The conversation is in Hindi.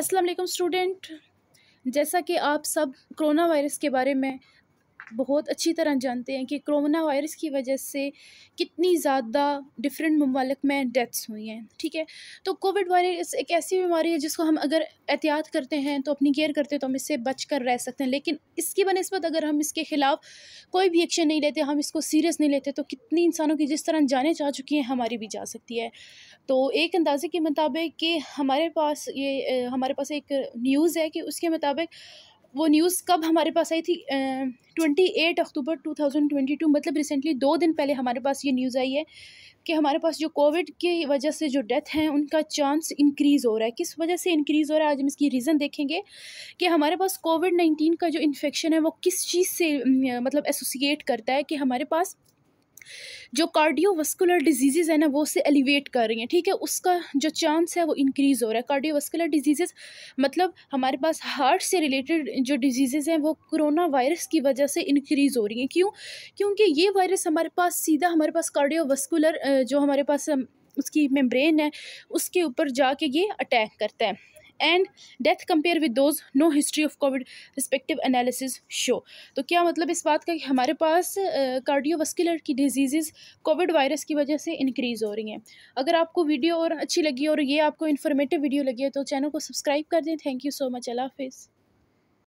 असलम स्टूडेंट जैसा कि आप सब कोरोना वायरस के बारे में बहुत अच्छी तरह जानते हैं कि कोरोना वायरस की वजह से कितनी ज़्यादा डिफरेंट ममालक में डेथ्स हुई हैं ठीक है तो कोविड वायरस एक ऐसी बीमारी है जिसको हम अगर एहतियात करते हैं तो अपनी केयर करते हैं तो हम इससे बच कर रह सकते हैं लेकिन इसकी बनस्बत अगर हम इसके ख़िलाफ़ कोई भी एक्शन नहीं लेते हम इसको सीरियस नहीं लेते तो कितनी इंसानों की जिस तरह जाने जा चुकी हैं हमारी भी जा सकती है तो एक अंदाजे के मुताबिक कि हमारे पास ये हमारे पास एक न्यूज़ है कि उसके मुताबिक वो न्यूज़ कब हमारे पास आई थी twenty eight October two thousand twenty two मतलब रिसेंटली दो दिन पहले हमारे पास ये न्यूज़ आई है कि हमारे पास जो कोविड की वजह से जो डेथ हैं उनका चांस इंक्रीज़ हो रहा है किस वजह से इंक्रीज़ हो रहा है आज हम इसकी रीज़न देखेंगे कि हमारे पास कोविड नाइन्टीन का जो इन्फेक्शन है वो किस चीज़ से मतलब एसोसिएट करता है कि हमारे पास जो कार्डियोवास्कुलर डिजीज़ है ना वो उससे एलिवेट कर रही हैं ठीक है उसका जो चांस है वो इंक्रीज़ हो रहा है कार्डियोवास्कुलर डिजीज़ मतलब हमारे पास हार्ट से रिलेटेड जो डिजीज़ हैं वो कोरोना वायरस की वजह से इंक्रीज़ हो रही हैं क्यों क्योंकि ये वायरस हमारे पास सीधा हमारे पास कार्डियोवास्कुलर जो हमारे पास उसकी मेम्ब्रेन है उसके ऊपर जाके ये अटैक करता है and death compare with those no history of COVID respective analysis show तो क्या मतलब इस बात का कि हमारे पास कार्डियोवस्कुलर की डिजीज़ कोविड वायरस की वजह से इंक्रीज़ हो रही हैं अगर आपको वीडियो और अच्छी लगी और ये आपको इन्फॉर्मेटिव वीडियो लगी है तो चैनल को सब्सक्राइब कर दें थैंक यू सो मच अला हाफिज़